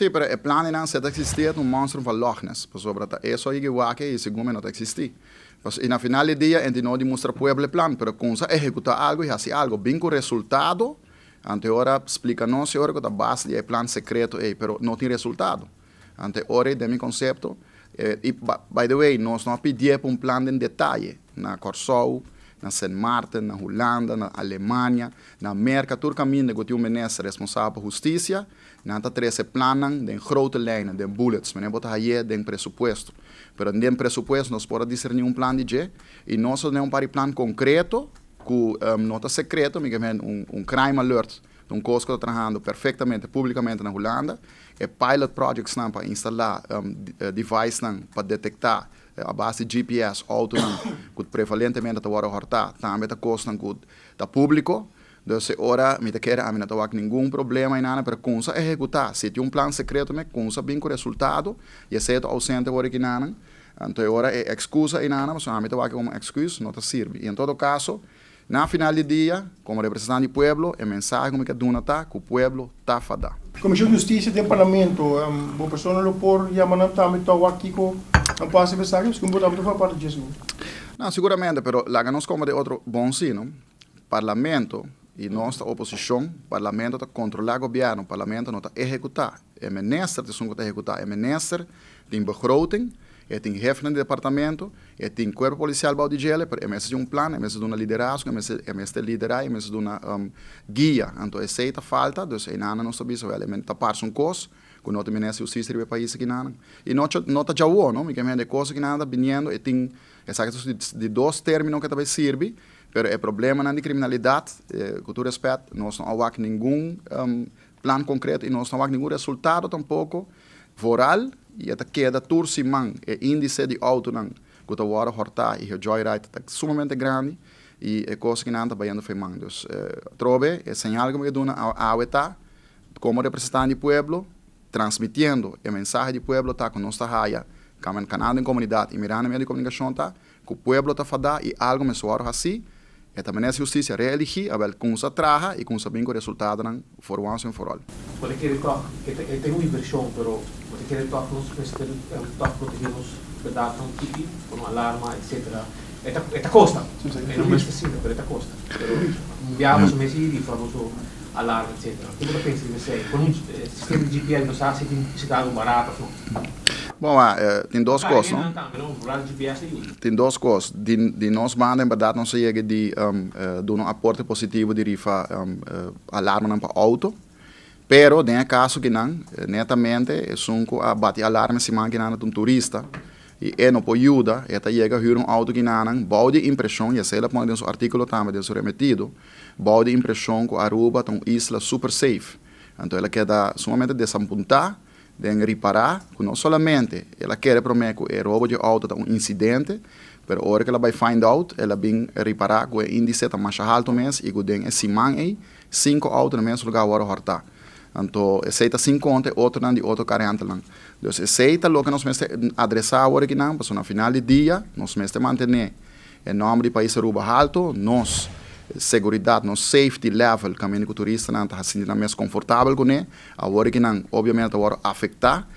Sí, pero el plan era se existía un monstruo de Loch Ness. Pues sobre eso hay que y según no existe. Pues, y al final del día, en no demuestra pueblo el plan, pero con ejecuta algo y hace algo. Bien con resultado, ante ahora explica no se que la base de plan secreto, pero no tiene resultado. Antes ahora, de mi concepto, eh, y by the way, nos no pedimos un plan en detalle, na Corsou, na San Martin, na Holanda, na Alemanha, na América, todo caminho de que o ministro responsável por justiça, na treze planos de grote linha, de bullets, mas não bota aí, um presupuesto. Pero em presupuesto, nós podemos discernir um plano de je, e nós temos um plano concreto, com nota secreta, um, um crime alert, um coisa que está trabalhando perfeitamente, publicamente na Holanda, é pilot project para instalar um, eh, device para detectar é, a base GPS auto que prevalentemente agora horta também tá custam que tá público se ora, me quer a mim não nenhum problema em nada para consa executar. Se tem um plano secreto, me consa bem com resultado e aceito ausente hora que nada. Então, agora é excusa em nada, mas a mim tava como excusa, não serve. E em todo caso, na final do dia, como representante do povo, é mensagem que dona tá que o povo tá fada. Comissão de Justiça e Parlamento, uma a pessoa não pode chamar também aqui com de passe mas skulle borde avta para just nu. Não, seguramente, mas lá que nós como de outro bom sino, parlamento e nossa oposição, parlamento está controlando o governo, parlamento não está executar. É menester de sungo está executar, é menester de begroting, é tem chefe de departamento, é tem corpo policial para o é mesmo de um plano, é mesmo de uma liderança, é mesmo de liderar, é mesmo de uma um, guia. Então, é aceita falta, então, é nada não sabe isso, é elemento tapar-se um coço, kun nota minä se usis ribe país que nada e nota nota já o não me que de coisa que nada vindo e tem essa de dois termos que também serve pero é problema na criminalidade eh, cultura respeito nós não há nenhum um, plano concreto e nós não há nenhum resultado tampouco voral e até queda turciman é índice de alto não que kuta wara horta e o joyride está sumamente grande e é coisa que nada baiano foi mangos eh, trobe é sinal que me dona a, a como representante do povo transmitindo a mensagem do povo tá com nossa raia, com o canal em comunidade, e mirando a minha comunicação tá que o povo está fadá e algo me soaram assim, e também essa é justiça reeligi, a ver com essa traja e com essa bem resultado não foram anos em forol. Olha que ele que eu tem uma inversão, pero porque que ele eh, toca nos presentes, da data um tipo, com um alarma, etc. Esta costa, ele não me esqueci, pero esta costa. Pero enviamos um mês e falamos alarme etc. Che cosa pensi di queste? Con un sistema di GPS non si, si dà un barato? Bom, é, tem duas coisas, não? Tem duas coisas. De, de nós, banda, em verdade, não sei que de um, uh, do um aporte positivo de rifa um, ehm, uh, eh, alarme para auto, pero tem caso que não, eh, netamente, é um a ah, bate alarme se máquina de um turista, e não pode po juda eta a hur um auto impressão e impression ela põe pon denso artigo tama denso remetido impressão impression a Aruba uma isla super safe então ela quer dar sumamente desampuntar den reparar que não somente ela quer prometer que é roubo de auto tem um incidente pero hora que ela vai find out ela bem reparar que o índice está mais alto mesmo e que tem é simão aí cinco auto no mesmo lugar agora hortar então, aceita sem conta, outro não, de outro 40 não. Então, aceita o que nós que adressar agora aqui não, porque no final do dia, nós que manter o nome do país Aruba alto, nós, segurança, nosso safety level, caminho que o turista não está sentindo mais confortável com ele, agora que não, obviamente, agora afetar,